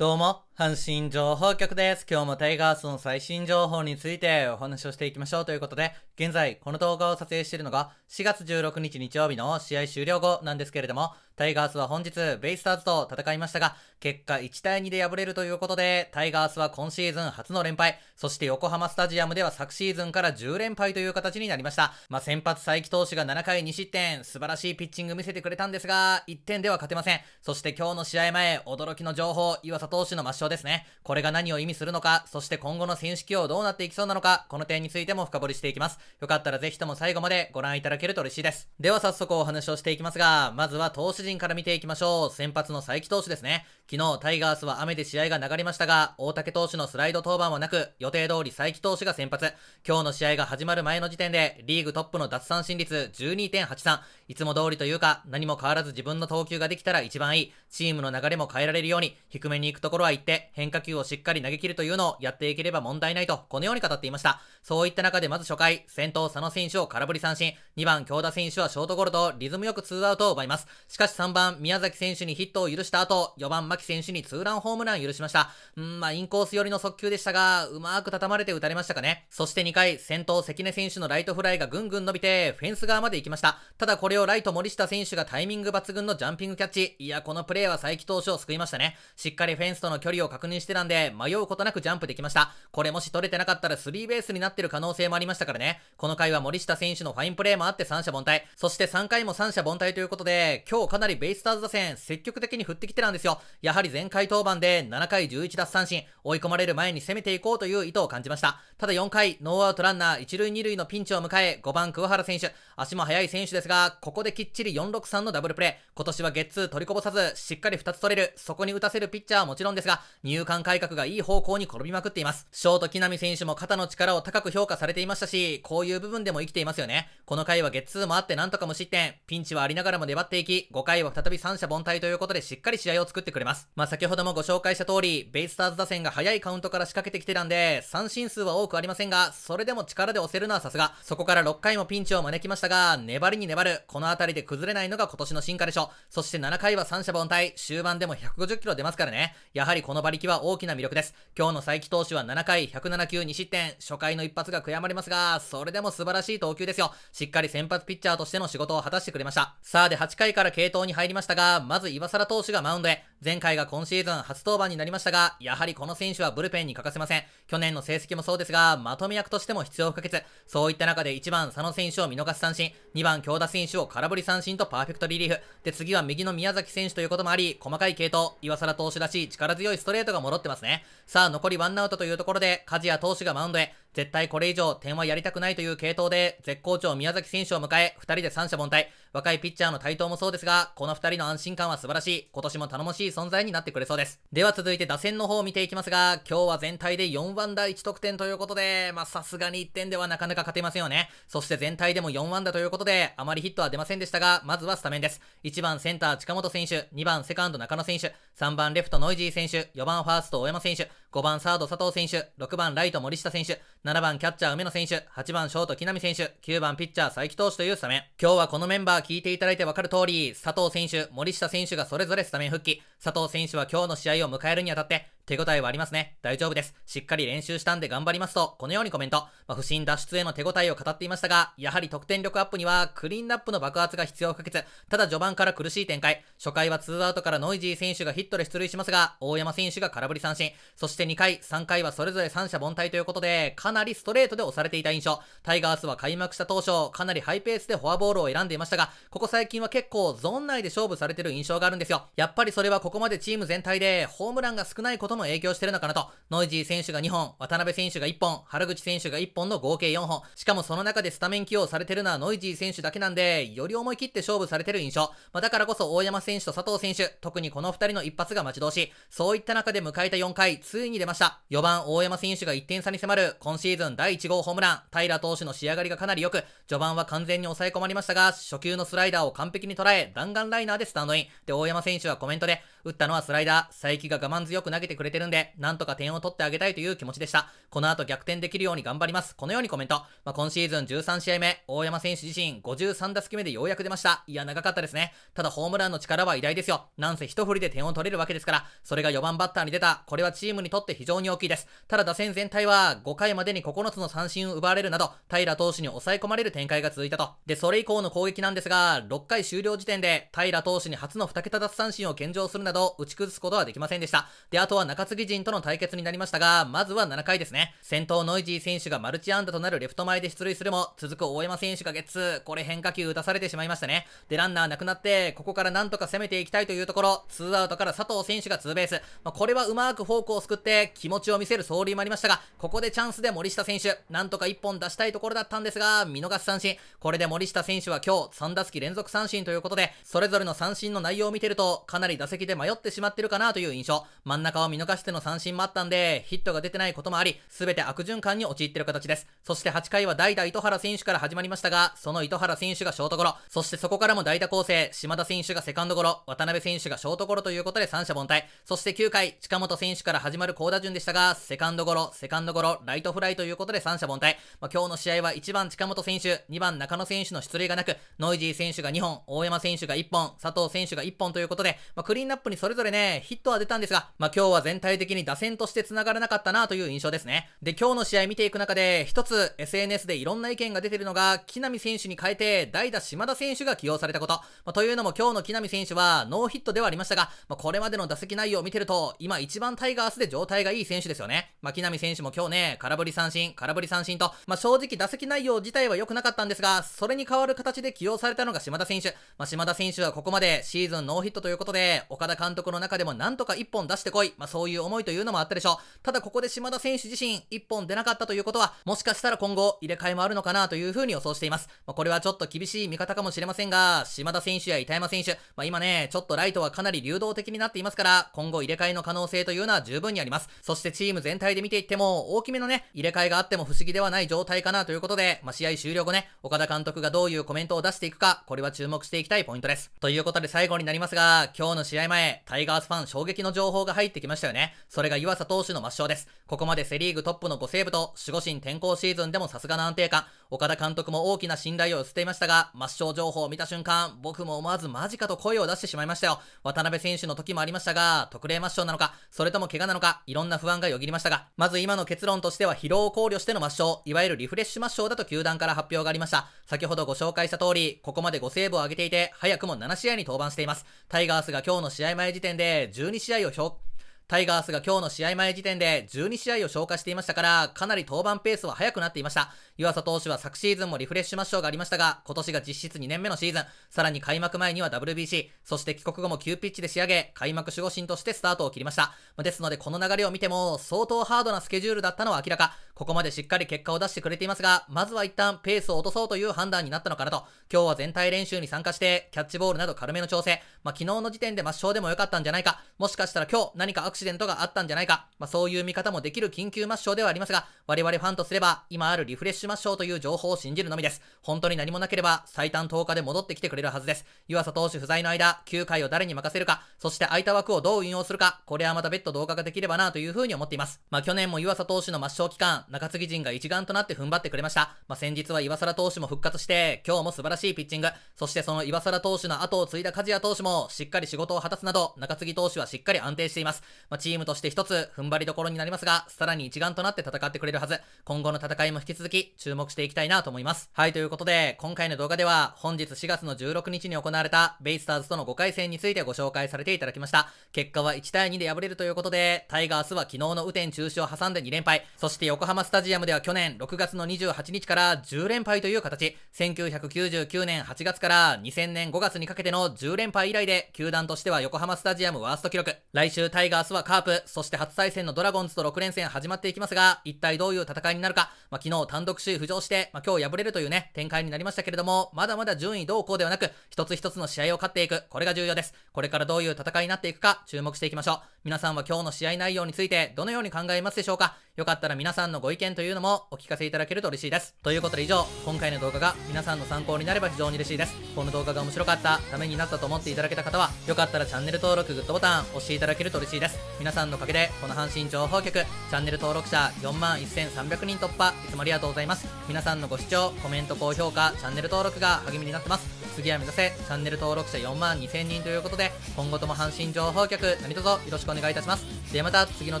どうも、阪神情報局です。今日もタイガースの最新情報についてお話をしていきましょうということで、現在この動画を撮影しているのが4月16日日曜日の試合終了後なんですけれども、タイガースは本日、ベイスターズと戦いましたが、結果1対2で敗れるということで、タイガースは今シーズン初の連敗、そして横浜スタジアムでは昨シーズンから10連敗という形になりました。まあ、先発再起投手が7回2失点、素晴らしいピッチング見せてくれたんですが、1点では勝てません。そして今日の試合前、驚きの情報、岩佐投手の抹消ですね。これが何を意味するのか、そして今後の選手起用どうなっていきそうなのか、この点についても深掘りしていきます。よかったらぜひとも最後までご覧いただけると嬉しいです。では早速お話をしていきますが、まずは投手陣陣から見ていきましょう。先発の佐伯投手ですね。昨日、タイガースは雨で試合が流れましたが、大竹投手のスライド登板はなく、予定通り佐伯投手が先発。今日の試合が始まる前の時点で、リーグトップの奪三振率12.83。いつも通りというか、何も変わらず自分の投球ができたら一番いい。チームの流れも変えられるように、低めに行くところは行って、変化球をしっかり投げ切るというのをやっていければ問題ないと、このように語っていました。そういった中でまず初回、先頭佐野選手を空振り三振、2番京田選手はショートゴロとリズムよく2アウトを奪います。しかし3番宮崎選手にヒットを許した後、4番牧選手にツーランホームラン許しました。んん、まあ、インコース寄りの速球でしたが、うまく畳まれて打たれましたかね。そして2回、先頭関根選手のライトフライがぐんぐん伸びて、フェンス側まで行きました。ただこれをライト森下選手がタイミング抜群のジャンピングキャッチ。いや、このプレーは佐伯投手を救いましたね。しっかりフェンスとの距離を確認してたんで、迷うことなくジャンプできました。これもし取れてなかったらスリーベースになってる可能性もありましたからね。この回は森下選手のファインプレーもあって三者凡退。そして3回も三者凡退ということで、今日かなりベイスターズ打線積極的に振ってきてたんですよ。やはり前回登板で7回11奪三振、追い込まれる前に攻めていこうという意図を感じました。ただ4回、ノーアウトランナー1塁2塁のピンチを迎え、5番桑原選手、足も速い選手ですが、ここできっちり463のダブルプレー。今年はゲッツー取りこぼさず、しっかり2つ取れる、そこに打たせるピッチャーはもちろんですが、入管改革がいい方向に転びまくっています。ショート木浪選手も肩の力を高く評価されていましたし、こういう部分でも生きていますよね。この回はゲッツーもあってなんとか無失点、ピンチはありながらも粘っていき、5回は再び三者凡退ということでしっかり試合を作ってくれます。ます。まあ、先ほどもご紹介した通り、ベイスターズ打線が早いカウントから仕掛けてきてたんで、三振数は多くありませんが、それでも力で押せるのはさすが。そこから6回もピンチを招きましたが、粘りに粘る。この辺りで崩れないのが今年の進化でしょ。そして7回は三者凡退。終盤でも150キロ出ますからね。やはりこの馬力は大きな魅力です。今日の佐伯投手は7回107球2失点。初回の一発が悔やまれますが、それでも素晴らしい投球ですよ。しっかり先発ピッチャーとしての仕事を果たしてくれました。さあで8回から継投に入りましたが、まず岩沢投手がマウンドへ。前回が今シーズン初登板になりましたが、やはりこの選手はブルペンに欠かせません。去年の成績もそうですが、まとめ役としても必要不可欠。そういった中で1番佐野選手を見逃し三振、2番京田選手を空振り三振とパーフェクトリリーフ。で、次は右の宮崎選手ということもあり、細かい系統、岩沢投手らしい力強いストレートが戻ってますね。さあ、残りワンアウトというところで、梶谷投手がマウンドへ。絶対これ以上点はやりたくないという系統で、絶好調宮崎選手を迎え、二人で三者凡退。若いピッチャーの台頭もそうですが、この二人の安心感は素晴らしい、今年も頼もしい存在になってくれそうです。では続いて打線の方を見ていきますが、今日は全体で4安打1得点ということで、まさすがに1点ではなかなか勝てませんよね。そして全体でも4安打ということで、あまりヒットは出ませんでしたが、まずはスタメンです。1番センター近本選手、2番セカンド中野選手、3番レフトノイジー選手、4番ファースト大山選手、5番サード佐藤選手、6番ライト森下選手、7番キャッチャー梅野選手、8番ショート木南選手、9番ピッチャー佐伯投手というスタメン。今日はこのメンバー聞いていただいてわかる通り、佐藤選手、森下選手がそれぞれスタメン復帰。佐藤選手は今日の試合を迎えるにあたって、手応えはありますね。大丈夫です。しっかり練習したんで頑張りますと、このようにコメント。まあ、不審脱出への手応えを語っていましたが、やはり得点力アップにはクリーンナップの爆発が必要不可欠。ただ序盤から苦しい展開。初回は2アウトからノイジー選手がヒットで出塁しますが、大山選手が空振り三振。そして2回、3回はそれぞれ三者凡退ということで、かなりストレートで押されていた印象。タイガースは開幕した当初、かなりハイペースでフォアボールを選んでいましたが、ここ最近は結構ゾーン内で勝負されてる印象があるんですよ。やっぱりそれはここまでチーム全体でホームランが少ないことことも影響してるのかなと、ノイジー選手が2本、渡辺選手が1本、原口選手が1本の合計4本、しかもその中でスタメン起用されてるのはノイジー選手だけなんで、より思い切って勝負されてる印象。まあ、だからこそ大山選手と佐藤選手、特にこの2人の一発が待ち遠しい。そういった中で迎えた4回、ついに出ました。4番大山選手が1点差に迫る、今シーズン第1号ホームラン、平投手の仕上がりがかなり良く、序盤は完全に抑え込まれましたが、初球のスライダーを完璧に捉え、弾丸ライナーでスタンドイン。で、大山選手はコメントで、打ったのはスライダー、佐伯が我慢強く投げてくれてるんで、なんとか点を取ってあげたいという気持ちでした。この後逆転できるように頑張ります。このようにコメント。まあ、今シーズン13試合目、大山選手自身53打席目でようやく出ました。いや、長かったですね。ただホームランの力は偉大ですよ。なんせ一振りで点を取れるわけですから、それが4番バッターに出た、これはチームにとって非常に大きいです。ただ打線全体は5回までに9つの三振を奪われるなど、平投手に抑え込まれる展開が続いたと。で、それ以降の攻撃なんですが、6回終了時点で平投手に初の2桁奪三振を献上するなど、打ち崩すことはできませんでした。で、あとは中継ぎ陣との対決になりましたが、まずは7回ですね。先頭ノイジー選手がマルチ安打となるレフト前で出塁するも、続く大山選手がゲッツー。これ変化球打たされてしまいましたね。で、ランナーなくなって、ここからなんとか攻めていきたいというところ、2アウトから佐藤選手がツーベース。まあ、これはうまくフォークをすくって、気持ちを見せる走塁もありましたが、ここでチャンスで森下選手、なんとか1本出したいところだったんですが、見逃し三振。これで森下選手は今日3打席連続三振ということで、それぞれの三振の内容を見てると、かなり打席で迷ってしまってるかなという印象。真ん中を見見逃しての三振もあったんで、ヒットが出てないこともあり、すべて悪循環に陥ってる形です。そして8回は代打糸原選手から始まりましたが、その糸原選手がショートゴロ、そしてそこからも代打構成、島田選手がセカンドゴロ、渡辺選手がショートゴロということで三者凡退。そして9回、近本選手から始まる高打順でしたが、セカンドゴロ、セカンドゴロ、ライトフライということで三者凡退。まあ、今日の試合は1番近本選手、2番中野選手の出塁がなく、ノイジー選手が2本、大山選手が1本、佐藤選手が1本ということで、まあ、クリーンナップにそれぞれね、ヒットは出たんですが、まあ、今日は全体的に打線として繋がらなかったなという印象ですね。で、今日の試合見ていく中で、一つ SNS でいろんな意見が出てるのが、木浪選手に変えて、代打島田選手が起用されたこと。まあ、というのも今日の木浪選手は、ノーヒットではありましたが、まあ、これまでの打席内容を見てると、今一番タイガースで状態がいい選手ですよね。まあ、木浪選手も今日ね、空振り三振、空振り三振と、まあ、正直打席内容自体は良くなかったんですが、それに代わる形で起用されたのが島田選手。まあ、島田選手はここまでシーズンノーヒットということで、岡田監督の中でもなんとか一本出してこい。まあ、そういう思いというのもあったでしょう。ただここで島田選手自身、一本出なかったということは、もしかしたら今後、入れ替えもあるのかなというふうに予想しています。まあ、これはちょっと厳しい見方かもしれませんが、島田選手や板山選手、まあ、今ね、ちょっとライトはかなり流動的になっていますから、今後入れ替えの可能性というのは十分にあります。そしてチーム全体で見ていっても、大きめのね、入れ替えがあっても不思議ではない状態かなということで、まあ、試合終了後ね、岡田監督がどういうコメントを出していくか、これは注目していきたいポイントです。ということで最後になりますが、今日の試合前、タイガースファン衝撃の情報が入ってきましたよね。それが湯浅投手の抹消です。ここまでセリーグトップの5セーブと、守護神転向シーズンでもさすがの安定感。岡田監督も大きな信頼を寄せていましたが、抹消情報を見た瞬間、僕も思わずマジかと声を出してしまいましたよ。渡辺選手の時もありましたが、特例抹消なのか、それとも怪我なのか、いろんな不安がよぎりましたが、まず今の結論としては疲労を考慮しての抹消、いわゆるリフレッシュ抹消だと球団から発表がありました。先ほどご紹介した通り、ここまで5セーブを挙げていて、早くも7試合に登板しています。タイガースが今日の試合前時点で12試合を表、タイガースが今日の試合前時点で12試合を消化していましたから、かなり登板ペースは速くなっていました。湯浅投手は昨シーズンもリフレッシュョ消がありましたが、今年が実質2年目のシーズン、さらに開幕前には WBC、そして帰国後も急ピッチで仕上げ、開幕守護神としてスタートを切りました。ですのでこの流れを見ても、相当ハードなスケジュールだったのは明らか。ここまでしっかり結果を出してくれていますが、まずは一旦ペースを落とそうという判断になったのかなと、今日は全体練習に参加して、キャッチボールなど軽めの調整、まあ、昨日の時点で抹消でも良かったんじゃないか、もしかしたら今日何かアクシデントがあったんじゃないか、まあ、そういう見方もできる緊急抹消ではありますが、我々ファンとすれば、今あるリフレッシュ抹消という情報を信じるのみです。本当に何もなければ、最短10日で戻ってきてくれるはずです。湯浅投手不在の間、9回を誰に任せるか、そして空いた枠をどう運用するか、これはまた別途動画ができればなというふうに思っています。まあ、去年も湯浅投手の抹消期間、中継ぎ陣が一丸となって踏ん張ってくれました。まあ、先日は岩沢投手も復活して、今日も素晴らしいピッチング。そしてその岩沢投手の後を継いだ梶谷投手も、しっかり仕事を果たすなど、中継ぎ投手はしっかり安定しています。まあ、チームとして一つ、踏ん張りどころになりますが、さらに一丸となって戦ってくれるはず。今後の戦いも引き続き、注目していきたいなと思います。はい、ということで、今回の動画では、本日4月の16日に行われた、ベイスターズとの5回戦についてご紹介されていただきました。結果は1対2で敗れるということで、タイガースは昨日の雨天中止を挟んで2連敗。そして横浜浜スタジアムでは去年6月の28日から10連敗という形、1999年8月から2000年5月にかけての10連敗以来で、球団としては横浜スタジアムワースト記録。来週タイガースはカープ、そして初対戦のドラゴンズと6連戦始まっていきますが、一体どういう戦いになるか、まあ、昨日単独首位浮上して、まあ、今日敗れるというね、展開になりましたけれども、まだまだ順位どうこうではなく、一つ一つの試合を勝っていく、これが重要です。これからどういう戦いになっていくか、注目していきましょう。皆さんは今日の試合内容について、どのように考えますでしょうかよかったら皆さんのごご意見というのもお聞かせいただけると嬉しいです。ということで以上、今回の動画が皆さんの参考になれば非常に嬉しいです。この動画が面白かった、ためになったと思っていただけた方は、よかったらチャンネル登録、グッドボタン押していただけると嬉しいです。皆さんのおかげで、この阪神情報局、チャンネル登録者41,300人突破、いつもありがとうございます。皆さんのご視聴、コメント、高評価、チャンネル登録が励みになってます。次は目指せ、チャンネル登録者42,000万人ということで、今後とも阪神情報局、何卒よろしくお願いいたします。ではまた次の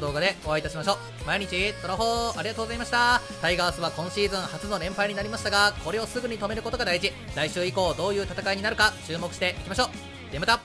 動画でお会いいたしましょう。毎日、トラホーありがとうございました。タイガースは今シーズン初の連敗になりましたが、これをすぐに止めることが大事。来週以降どういう戦いになるか注目していきましょう。ではまた